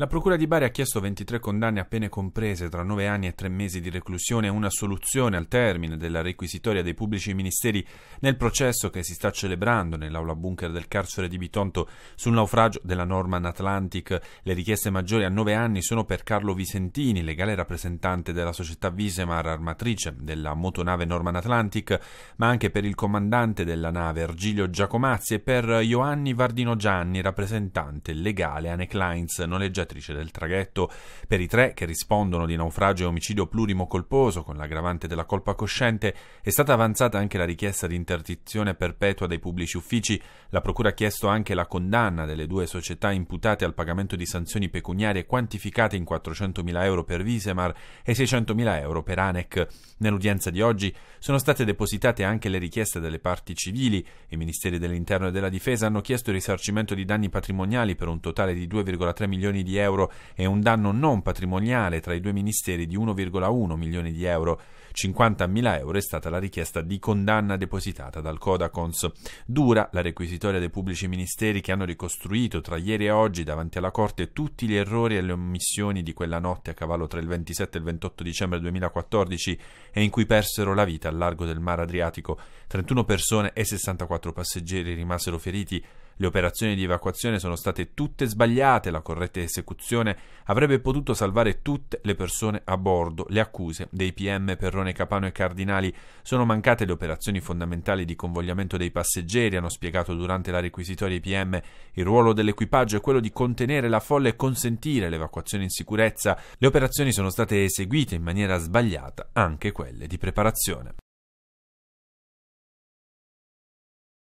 La Procura di Bari ha chiesto 23 condanne appena comprese tra 9 anni e 3 mesi di reclusione e una soluzione al termine della requisitoria dei pubblici ministeri nel processo che si sta celebrando nell'aula bunker del carcere di Bitonto sul naufragio della Norman Atlantic. Le richieste maggiori a 9 anni sono per Carlo Visentini, legale rappresentante della società Visemar, armatrice della motonave Norman Atlantic, ma anche per il comandante della nave Ergilio Giacomazzi e per Ioanni Vardino Gianni, rappresentante legale Anne Kleins, noleggiatore progettrice del traghetto, per i tre che rispondono di naufragio e omicidio plurimo colposo con l'aggravante della colpa cosciente, è stata avanzata anche la richiesta di interdizione perpetua dei pubblici uffici, la Procura ha chiesto anche la condanna delle due società imputate al pagamento di sanzioni pecuniarie quantificate in 400.000 euro per Visemar e 600.000 euro per ANEC. Nell'udienza di oggi sono state depositate anche le richieste delle parti civili, i ministeri dell'interno e della difesa hanno chiesto il risarcimento di danni patrimoniali per un totale di 2,3 milioni di euro euro e un danno non patrimoniale tra i due ministeri di 1,1 milioni di euro. 50.000 euro è stata la richiesta di condanna depositata dal Codacons. Dura la requisitoria dei pubblici ministeri che hanno ricostruito tra ieri e oggi davanti alla Corte tutti gli errori e le omissioni di quella notte a cavallo tra il 27 e il 28 dicembre 2014 e in cui persero la vita al largo del mare Adriatico. 31 persone e 64 passeggeri rimasero feriti le operazioni di evacuazione sono state tutte sbagliate, la corretta esecuzione avrebbe potuto salvare tutte le persone a bordo. Le accuse dei PM Perrone Capano e Cardinali sono mancate le operazioni fondamentali di convogliamento dei passeggeri, hanno spiegato durante la requisitoria i PM. Il ruolo dell'equipaggio è quello di contenere la folla e consentire l'evacuazione in sicurezza. Le operazioni sono state eseguite in maniera sbagliata, anche quelle di preparazione.